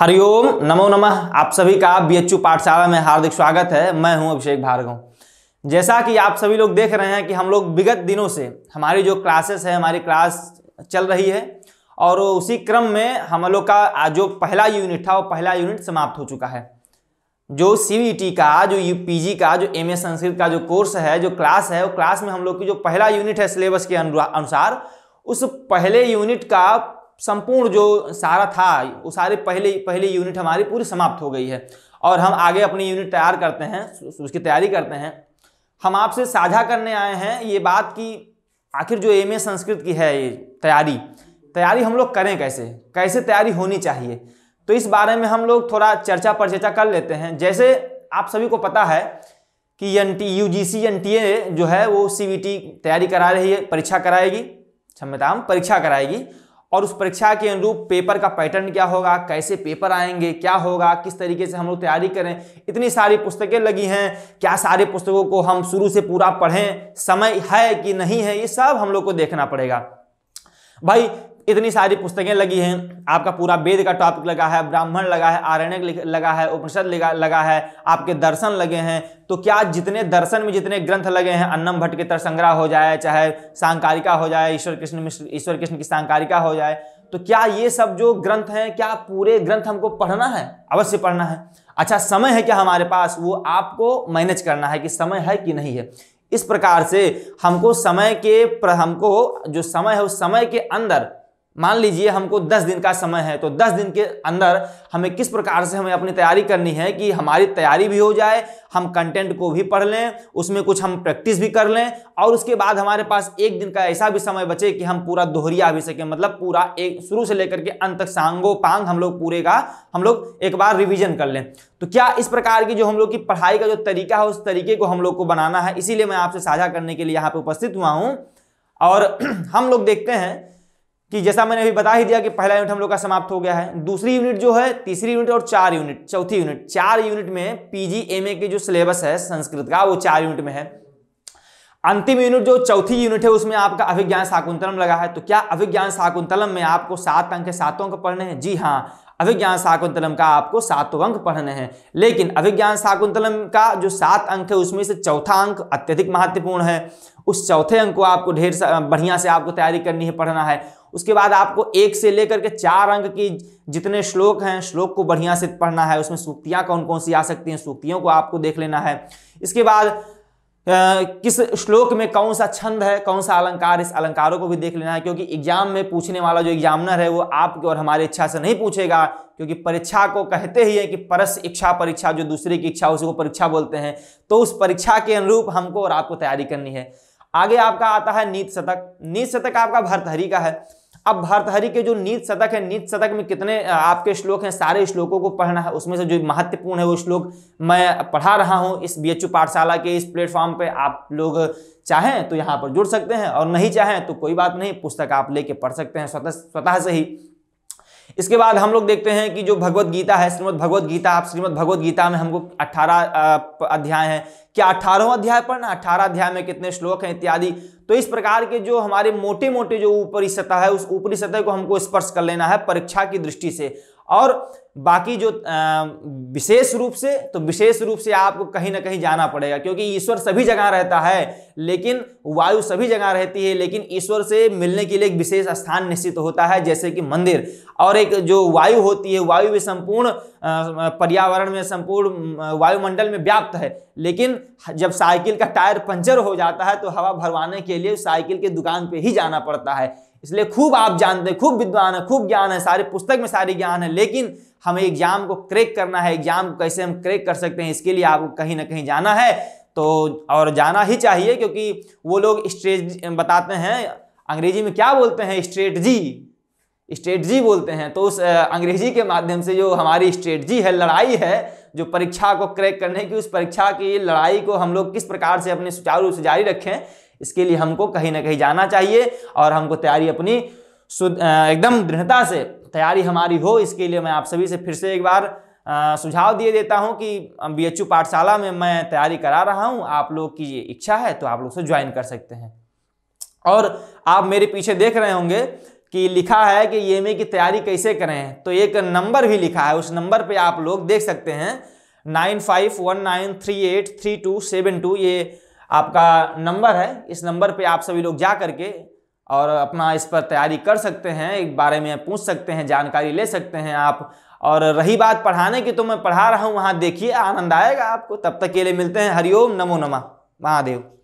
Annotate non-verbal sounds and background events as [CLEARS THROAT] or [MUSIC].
हरिओम नमो नमः आप सभी का बीएचयू पाठशाला में हार्दिक स्वागत है मैं हूं अभिषेक भार्गव जैसा कि आप सभी लोग देख रहे हैं कि हम लोग विगत दिनों से हमारी जो क्लासेस है हमारी क्लास चल रही है और उसी क्रम में हम लोग का आज जो पहला यूनिट था वो पहला यूनिट समाप्त हो चुका है जो सी e का जो यू का जो एम संस्कृत का जो कोर्स है जो क्लास है वो क्लास में हम लोग की जो पहला यूनिट है सिलेबस के अनुसार उस पहले यूनिट का संपूर्ण जो सारा था वो सारे पहले पहले यूनिट हमारी पूरी समाप्त हो गई है और हम आगे अपनी यूनिट तैयार करते हैं उसकी तैयारी करते हैं हम आपसे साझा करने आए हैं ये बात कि आखिर जो एम संस्कृत की है ये तैयारी तैयारी हम लोग करें कैसे कैसे तैयारी होनी चाहिए तो इस बारे में हम लोग थोड़ा चर्चा परिचर्चा कर लेते हैं जैसे आप सभी को पता है कि N T U G C N T A जो है वो सी तैयारी करा रही है परीक्षा कराएगी क्षमताम परीक्षा कराएगी और उस परीक्षा के अनुरूप पेपर का पैटर्न क्या होगा कैसे पेपर आएंगे क्या होगा किस तरीके से हम लोग तैयारी करें इतनी सारी पुस्तकें लगी हैं क्या सारे पुस्तकों को हम शुरू से पूरा पढ़ें समय है कि नहीं है ये सब हम लोग को देखना पड़ेगा भाई इतनी सारी पुस्तकें लगी हैं आपका पूरा वेद का टॉपिक लगा है ब्राह्मण लगा है आरण्य लगा है उपनिषद लगा है आपके दर्शन लगे हैं तो क्या जितने दर्शन में जितने ग्रंथ लगे हैं अन्नम भट्ट के तरह संग्रह हो जाए चाहे सांकारिका हो जाए ईश्वर कृष्ण मिश्र ईश्वर कृष्ण की सांकारिका हो जाए तो क्या ये सब जो ग्रंथ हैं क्या पूरे ग्रंथ हमको पढ़ना है अवश्य पढ़ना है अच्छा समय है क्या हमारे पास वो आपको मैनेज करना है कि समय है कि नहीं है इस प्रकार से हमको समय के हमको जो समय है उस समय के अंदर मान लीजिए हमको 10 दिन का समय है तो 10 दिन के अंदर हमें किस प्रकार से हमें अपनी तैयारी करनी है कि हमारी तैयारी भी हो जाए हम कंटेंट को भी पढ़ लें उसमें कुछ हम प्रैक्टिस भी कर लें और उसके बाद हमारे पास एक दिन का ऐसा भी समय बचे कि हम पूरा दोहरिया भी सकें मतलब पूरा एक शुरू से लेकर के अंत तक सांगो पांग हम लोग पूरे का हम लोग एक बार रिविजन कर लें तो क्या इस प्रकार की जो हम लोग की पढ़ाई का जो तरीका है उस तरीके को हम लोग को बनाना है इसीलिए मैं आपसे साझा करने के लिए यहाँ पर उपस्थित हुआ हूँ और [CLEARS THROAT] हम लोग देखते हैं कि जैसा मैंने अभी बता ही दिया कि पहला यूनिट हम लोग का समाप्त हो गया है दूसरी यूनिट जो है तीसरी यूनिट और चार यूनिट चौथी यूनिट चार यूनिट में पीजीएमए के जो सिलेबस है संस्कृत का वो चार यूनिट में है अंतिम यूनिट जो चौथी यूनिट है उसमें आपका अभिज्ञान शाकुंतलम लगा है तो क्या अभिज्ञान शाकुंतलम में आपको सात अंक सातों अंक पढ़ने हैं जी हाँ अभिज्ञान शाकुंतलम का आपको सातों अंक पढ़ने हैं लेकिन अभिज्ञान शाकुंतलम का जो सात अंक है उसमें से चौथा अंक अत्यधिक महत्वपूर्ण है उस चौथे अंक को आपको ढेर बढ़िया से आपको तैयारी करनी है पढ़ना है उसके बाद आपको एक से लेकर के चार अंक की जितने श्लोक हैं श्लोक को बढ़िया से पढ़ना है उसमें सूक्तियाँ कौन कौन सी आ सकती हैं सूक्तियों को आपको देख लेना है इसके बाद Uh, किस श्लोक में कौन सा छंद है कौन सा अलंकार इस अलंकारों को भी देख लेना है क्योंकि एग्जाम में पूछने वाला जो एग्जामिनर है वो आपके और हमारी इच्छा से नहीं पूछेगा क्योंकि परीक्षा को कहते ही है कि परस इच्छा परीक्षा जो दूसरे की इच्छा उसी को परीक्षा बोलते हैं तो उस परीक्षा के अनुरूप हमको और आपको तैयारी करनी है आगे आपका आता है नीत शतक नीत शतक आपका भरतहरी का है अब भारतहरी के जो नीत शतक है नीत शतक में कितने आपके श्लोक हैं सारे श्लोकों को पढ़ना है उसमें से जो महत्वपूर्ण है वो श्लोक मैं पढ़ा रहा हूँ इस बी पाठशाला के इस प्लेटफॉर्म पर आप लोग चाहें तो यहाँ पर जुड़ सकते हैं और नहीं चाहें तो कोई बात नहीं पुस्तक आप लेके पढ़ सकते हैं स्वतः स्वतः से ही इसके बाद हम लोग देखते हैं कि जो भगवत गीता है श्रीमद भगवत गीता आप श्रीमद भगवत गीता में हमको अठारह अध्याय हैं क्या अठारहों अध्याय पढ़ना अठारह अध्याय में कितने श्लोक हैं इत्यादि तो इस प्रकार के जो हमारे मोटे मोटे जो ऊपरी सतह है उस ऊपरी सतह को हमको स्पर्श कर लेना है परीक्षा की दृष्टि से और बाकी जो विशेष रूप से तो विशेष रूप से आपको कहीं ना कहीं जाना पड़ेगा क्योंकि ईश्वर सभी जगह रहता है लेकिन वायु सभी जगह रहती है लेकिन ईश्वर से मिलने के लिए एक विशेष स्थान निश्चित होता है जैसे कि मंदिर और एक जो वायु होती है वायु भी संपूर्ण पर्यावरण में संपूर्ण वायुमंडल में व्याप्त है लेकिन जब साइकिल का टायर पंचर हो जाता है तो हवा भरवाने के लिए साइकिल के दुकान पर ही जाना पड़ता है इसलिए खूब आप जानते हैं खूब विद्वान है खूब ज्ञान है सारे पुस्तक में सारी ज्ञान है लेकिन हमें एग्जाम को क्रेक करना है एग्जाम को कैसे हम क्रेक कर सकते हैं इसके लिए आपको कहीं ना कहीं जाना है तो और जाना ही चाहिए क्योंकि वो लोग स्ट्रेट बताते हैं अंग्रेजी में क्या बोलते हैं स्ट्रेटजी स्ट्रेटजी बोलते हैं तो उस अंग्रेजी के माध्यम से जो हमारी स्ट्रेटजी है लड़ाई है जो परीक्षा को क्रैक करने की उस परीक्षा की लड़ाई को हम लोग किस प्रकार से अपने सुचारू रूप से जारी रखें इसके लिए हमको कहीं ना कहीं जाना चाहिए और हमको तैयारी अपनी एकदम दृढ़ता से तैयारी हमारी हो इसके लिए मैं आप सभी से फिर से एक बार सुझाव दिए देता हूं कि बी एच पाठशाला में मैं तैयारी करा रहा हूं आप लोग की ये इच्छा है तो आप लोग से ज्वाइन कर सकते हैं और आप मेरे पीछे देख रहे होंगे कि लिखा है कि ई की तैयारी कैसे करें तो एक नंबर भी लिखा है उस नंबर पे आप लोग देख सकते हैं nine five one nine three eight three two seven two ये आपका नंबर है इस नंबर पे आप सभी लोग जा करके और अपना इस पर तैयारी कर सकते हैं एक बारे में पूछ सकते हैं जानकारी ले सकते हैं आप और रही बात पढ़ाने की तो मैं पढ़ा रहा हूँ वहाँ देखिए आनंद आएगा आपको तब तक के लिए मिलते हैं हरिओम नमो नमा महादेव